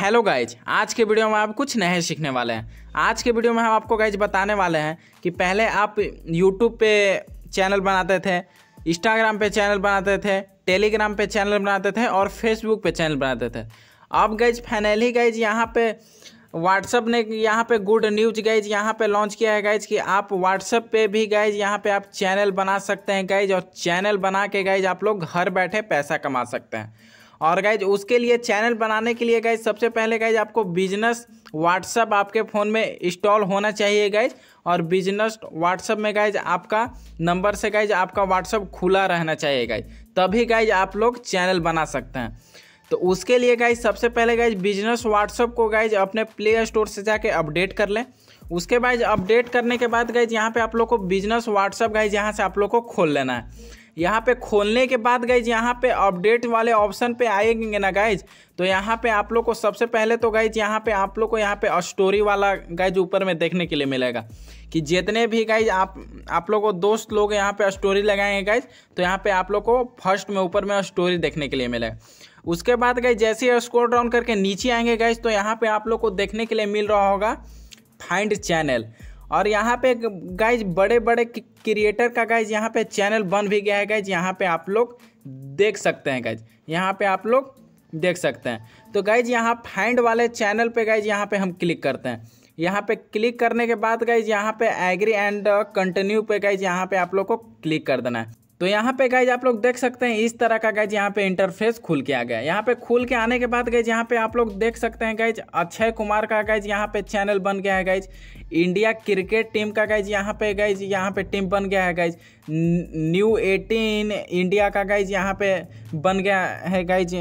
hello guys आज के video में आप कुछ नए सीखने वाले हैं आज के वीडियो में हम आपको गाइज बताने वाले हैं कि पहले आप यूट्यूब पे चैनल बनाते थे इंस्टाग्राम पे चैनल बनाते थे टेलीग्राम पे चैनल बनाते थे और फेसबुक पे चैनल बनाते थे अब गाइज फाइनली गाइज यहाँ पे व्हाट्सअप ने यहाँ पे गुड न्यूज गाइज यहाँ पे लॉन्च किया है गाइज कि आप व्हाट्सअप पे भी गाइज यहाँ पे आप चैनल बना सकते हैं गाइज और चैनल बना के गाइज आप लोग घर बैठे पैसा कमा सकते हैं और गाइज उसके लिए चैनल बनाने के लिए गाइज सबसे पहले गाइज आपको बिजनेस व्हाट्सअप आपके फ़ोन में इंस्टॉल होना चाहिए गाइज और बिजनेस व्हाट्सअप में गाइज आपका नंबर से गाइज आपका व्हाट्सअप खुला रहना चाहिए गाइज तभी गाइज आप लोग चैनल बना सकते हैं तो उसके लिए गाइज सबसे पहले गाइज बिजनेस व्हाट्सअप को गाइज अपने प्ले स्टोर से जाके अपडेट कर लें उसके बाद अपडेट करने के बाद गाइज यहाँ पे आप लोग को बिजनेस व्हाट्सअप गाइज यहाँ से आप लोग को खोल लेना है यहाँ पे खोलने के बाद गाइज यहाँ पे अपडेट वाले ऑप्शन पे आएंगे ना गाइज तो यहाँ पे आप लोग को सबसे पहले तो गाइज यहाँ पे आप लोग को यहाँ पे स्टोरी वाला गाइज ऊपर में देखने के लिए मिलेगा कि जितने भी गाइज आप आप लोग को दोस्त लोग यहाँ पे स्टोरी लगाएंगे गाइज तो यहाँ पे आप लोग को फर्स्ट में ऊपर में स्टोरी देखने के लिए मिलेगा उसके बाद गाइज जैसे ही स्क्रोल डाउन करके नीचे आएंगे गाइज तो यहाँ पे आप लोग को देखने के लिए मिल रहा होगा फाइंड चैनल और यहाँ पे गाइज बड़े बड़े क्रिएटर का गाइज यहाँ पे चैनल बन भी गया है गाइज यहाँ पे आप लोग देख सकते हैं गाइज यहाँ पे आप लोग देख सकते हैं तो गाइज यहाँ फाइंड वाले चैनल पे गाइज यहाँ पे हम क्लिक करते हैं यहाँ पे क्लिक करने के बाद गाइज यहाँ पे एग्री एंड कंटिन्यू पे गाइज यहाँ पे आप लोग को क्लिक कर देना है तो यहाँ पे गाइज आप लोग देख सकते हैं इस तरह का गाइज यहाँ पे इंटरफेस खुल के आ गया यहाँ पे खुल के आने के बाद गाइज यहाँ पे आप लोग देख सकते हैं गाइज अक्षय कुमार का गाइज यहाँ पे चैनल बन गया है गाइज इंडिया क्रिकेट टीम का गाइज यहाँ पे गाइज यहाँ पे टीम बन गया है गाइज न्यू एटीन इंडिया का गाइज यहाँ पे बन गया है गाइज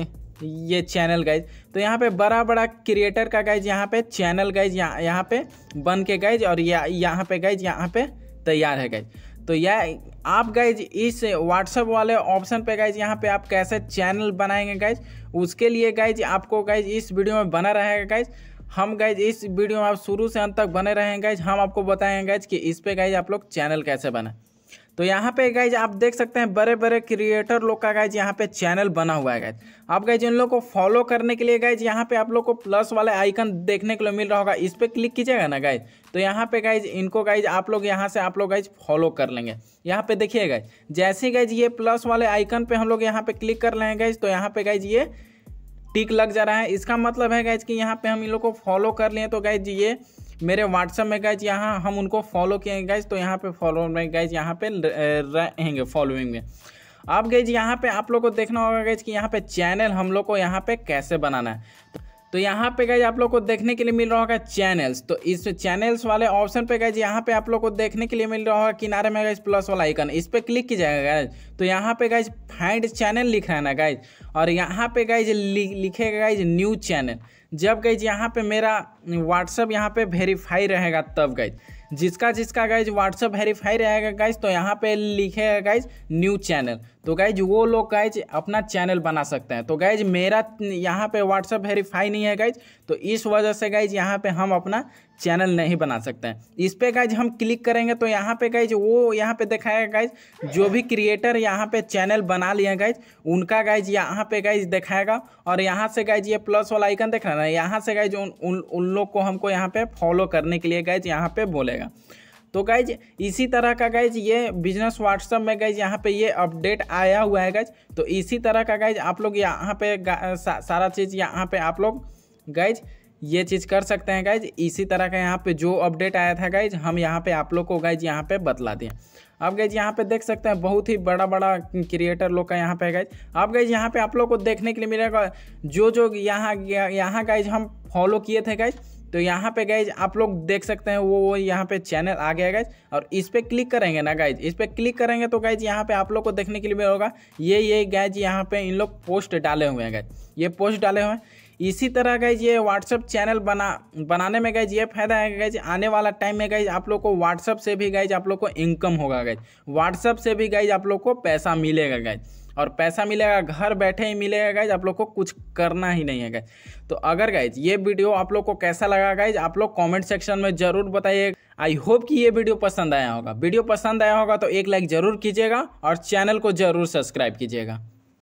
ये चैनल गाइज तो यहाँ पे बड़ा बड़ा क्रिएटर का गाइज यहाँ पे चैनल गाइज यहाँ यहाँ पे बन के गाइज और यहाँ पे गाइज यहाँ पे तैयार है गाइज तो यह आप गाइज इस व्हाट्सअप वाले ऑप्शन पे गाइज यहाँ पे आप कैसे चैनल बनाएंगे गाइज उसके लिए गाइज आपको गाइज इस वीडियो में बना रहेगा गाइज हम गाइज इस वीडियो में आप शुरू से अंत तक बने रहेंगे गाइज हम आपको बताएंगे गाइज कि इस पर गाइज आप लोग चैनल कैसे बनाए तो यहाँ पे गाइज आप देख सकते हैं बड़े बड़े क्रिएटर लोग का गाइज यहाँ पे चैनल बना हुआ है गाइज आप गाइज इन लोग को फॉलो करने के लिए गाइज यहाँ पे आप लोग को प्लस वाले आइकन देखने के लिए मिल रहा होगा इस पर क्लिक कीजिएगा ना गाइज तो यहाँ पे गाइज इनको गाइज आप लोग यहाँ से आप लोग गाइज फॉलो कर लेंगे यहाँ पे देखिए गाइज जैसे गाइज ये प्लस वाले आइकन पे हम लोग यहाँ पे क्लिक कर लेंगे गाइज तो यहाँ पे गाइज ये टिक लग जा रहा है इसका मतलब है गाइज कि यहाँ पे हम इन लोग को फॉलो कर लिए तो गाइज ये मेरे व्हाट्सअप में गाइज यहाँ हम उनको फॉलो किए हैं गाइज तो यहाँ पे फॉलो में गाइज यहाँ पे रहेंगे फॉलोइंग में अब गई यहाँ पे आप लोग को देखना होगा गई कि यहाँ पे चैनल हम लोग को यहाँ पे कैसे बनाना है तो यहाँ पे गए आप लोग को देखने के लिए मिल रहा होगा चैनल्स तो इस चैनल्स वाले ऑप्शन पे गए यहाँ पे आप लोग को देखने के लिए मिल रहा होगा किनारे में गए प्लस वाला आइकन इस पर क्लिक की जाएगा गाइज तो यहाँ पे गए फाइंड चैनल लिख रहा है ना गाइज और यहाँ पे गाइज लिखेगा गाइज न्यू चैनल जब जी यहाँ पे मेरा व्हाट्सअप यहाँ पे वेरीफाई रहेगा तब गई जिसका जिसका गाइज व्हाट्सअप वेरीफाई रहेगा गाइज तो यहाँ पे लिखेगा गाइज न्यू चैनल तो गाइज वो लोग गाइज अपना चैनल बना सकते हैं तो गाइज मेरा यहाँ पे व्हाट्सअप वेरीफाई नहीं है गाइज तो इस वजह से गाइज यहाँ पे हम अपना चैनल नहीं बना सकते हैं इस पर गाइज हम क्लिक करेंगे तो यहाँ पे गाइज वो यहाँ पे दिखाएगा गाइज जो भी क्रिएटर यहाँ पे चैनल बना लिए गाइज उनका गाइज यहाँ पे गाइज दिखाएगा और यहाँ से गाइज ये प्लस वाला आइकन देख रहे ना यहाँ से गाइज उन, उन लोग को हमको यहाँ पे फॉलो करने के लिए गाइज यहाँ पे बोलेगा जाएगा तो गाइज इसी तरह का गाइज ये बिजनेस व्हाट्सअप में गाइज यहाँ पे ये अपडेट आया हुआ है गाइज तो इसी तरह का गाइज आप लोग यहाँ पे सा, सारा चीज़ यहाँ पे आप लोग गाइज ये चीज़ कर सकते हैं गाइज इसी तरह का यहाँ पे जो अपडेट आया था गाइज हम यहाँ पे आप लोग को गाइज यहाँ पे बतला दिए अब गाइज यहाँ पे देख सकते हैं बहुत ही बड़ा बड़ा क्रिएटर लोग का यहाँ पे गाइज अब गाइज यहाँ पे आप लोग को देखने के लिए मिलेगा जो जो यहाँ यहाँ गाइज हम फॉलो किए थे गाइज तो यहाँ पे गाइज आप लोग देख सकते हैं वो वो यहाँ पे चैनल आ गया गाइज और इस पर क्लिक करेंगे ना गाइज इस पर क्लिक करेंगे तो गाइज यहाँ पे आप लोग को देखने के लिए भी होगा ये ये गाइज यहाँ पे इन लोग पोस्ट डाले हुए हैं गाइज ये पोस्ट डाले हुए हैं इसी तरह गाइज ये व्हाट्सअप चैनल बना बनाने में गाइज ये फायदा है गाइज आने वाला टाइम में गाइज आप लोग को व्हाट्सअप से भी गाइज आप लोग को इनकम होगा गाइज व्हाट्सअप से भी गाइज आप लोग को पैसा मिलेगा गाइज और पैसा मिलेगा घर बैठे ही मिलेगा गाइज आप लोग को कुछ करना ही नहीं है गाइज तो अगर गाइज ये वीडियो आप लोग को कैसा लगा गाइज आप लोग कमेंट सेक्शन में ज़रूर बताइए आई होप कि ये वीडियो पसंद आया होगा वीडियो पसंद आया होगा तो एक लाइक ज़रूर कीजिएगा और चैनल को ज़रूर सब्सक्राइब कीजिएगा